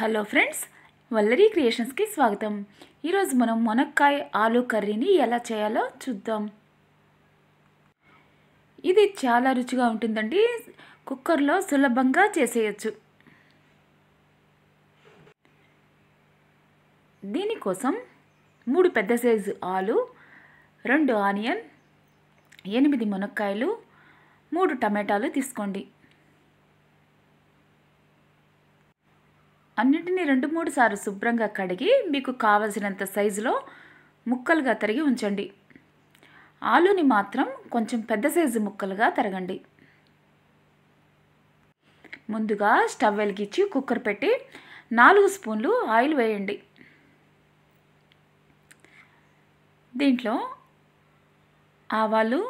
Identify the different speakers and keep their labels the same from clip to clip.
Speaker 1: hello friends Vallari క్రియేషన్స్కి స్వాగతం ఈరోజు మనం మునక్కాయ ఆలు కర్రీని ఎలా చేయాలో చూద్దాం ఇది చాలా రుచిగా ఉంటుందండి కుక్కర్లో సులభంగా చేసేయచ్చు దీనికోసం మూడు పెద్ద సైజు ఆలు రెండు ఆనియన్ ఎనిమిది మునక్కాయలు మూడు టమాటాలు తీసుకోండి అన్నిటినీ రెండు మూడు సార్లు శుభ్రంగా కడిగి మీకు కావలసినంత సైజులో ముక్కలుగా తరిగి ఉంచండి ఆలుని మాత్రం కొంచెం పెద్ద సైజు ముక్కలుగా తరగండి ముందుగా స్టవ్ వెలిగించి కుక్కర్ పెట్టి నాలుగు స్పూన్లు ఆయిల్ వేయండి దీంట్లో ఆవాలు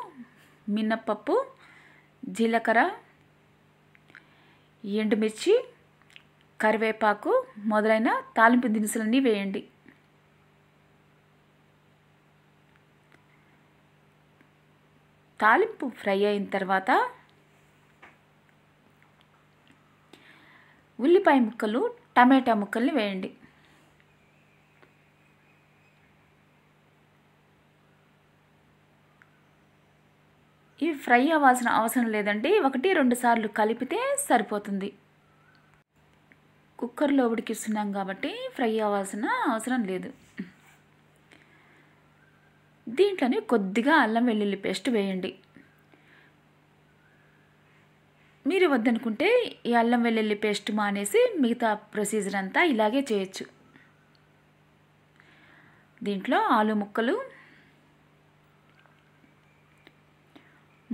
Speaker 1: మినప్పప్పు జీలకర్ర ఎండుమిర్చి కరివేపాకు మొదలైన తాలింపు దినుసులన్నీ వేయండి తాలింపు ఫ్రై అయిన తర్వాత ఉల్లిపాయ ముక్కలు టమాటా ముక్కల్ని వేయండి ఇవి ఫ్రై అవ్వాల్సిన అవసరం లేదండి ఒకటి రెండు సార్లు కలిపితే సరిపోతుంది కుక్కర్లో ఉడికిస్తున్నాం కాబట్టి ఫ్రై అవ్వాల్సిన అవసరం లేదు దీంట్లోనే కొద్దిగా అల్లం వెల్లుల్లి పేస్ట్ వేయండి మీరు వద్దనుకుంటే ఈ అల్లం వెల్లుల్లి పేస్ట్ మానేసి మిగతా ప్రొసీజర్ అంతా ఇలాగే చేయొచ్చు దీంట్లో ఆలు ముక్కలు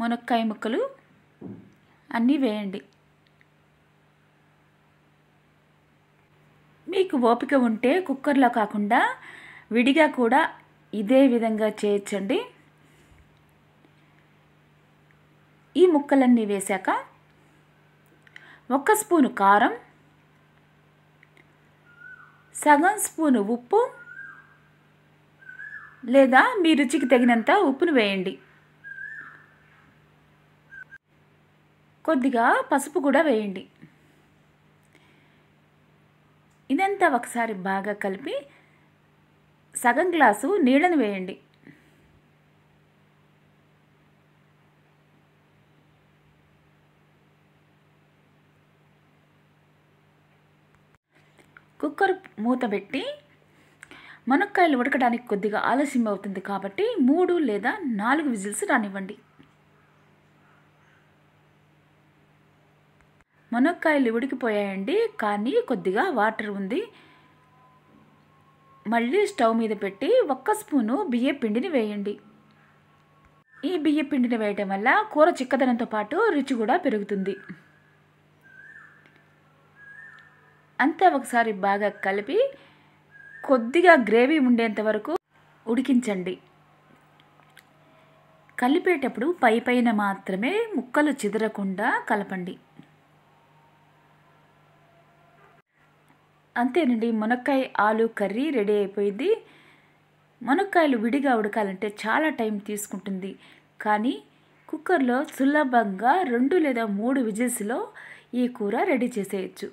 Speaker 1: మునక్కాయ ముక్కలు అన్నీ వేయండి మీకు ఓపిక ఉంటే కుక్కర్లో కాకుండా విడిగా కూడా ఇదే విధంగా చేయొచ్చండి ఈ ముక్కలన్నీ వేశాక ఒక స్పూను కారం సగం స్పూను ఉప్పు లేదా మీ రుచికి తగినంత ఉప్పును వేయండి కొద్దిగా పసుపు కూడా వేయండి ఇదంతా ఒకసారి బాగా కలిపి సగం గ్లాసు నీళ్ళని వేయండి కుక్కర్ మూత పెట్టి మునక్కాయలు ఉడకడానికి కొద్దిగా ఆలస్యం అవుతుంది కాబట్టి మూడు లేదా నాలుగు విజిల్స్ రానివ్వండి మునక్కాయలు ఉడికిపోయాయండి కానీ కొద్దిగా వాటర్ ఉంది మళ్ళీ స్టవ్ మీద పెట్టి ఒక్క స్పూను బియ్య పిండిని వేయండి ఈ బియ్య పిండిని వేయటం వల్ల కూర చిక్కదనంతో పాటు రుచి కూడా పెరుగుతుంది అంతా ఒకసారి బాగా కలిపి కొద్దిగా గ్రేవీ ఉండేంత వరకు ఉడికించండి కలిపేటప్పుడు పై పైన మాత్రమే ముక్కలు చిదరకుండా కలపండి అంతేనండి మునక్కాయ ఆలు కర్రీ రెడీ అయిపోయింది మునక్కాయలు విడిగా ఉడకాలంటే చాలా టైం తీసుకుంటుంది కానీ కుక్కర్లో సులభంగా రెండు లేదా మూడు విజిల్స్లో ఈ కూర రెడీ చేసేయచ్చు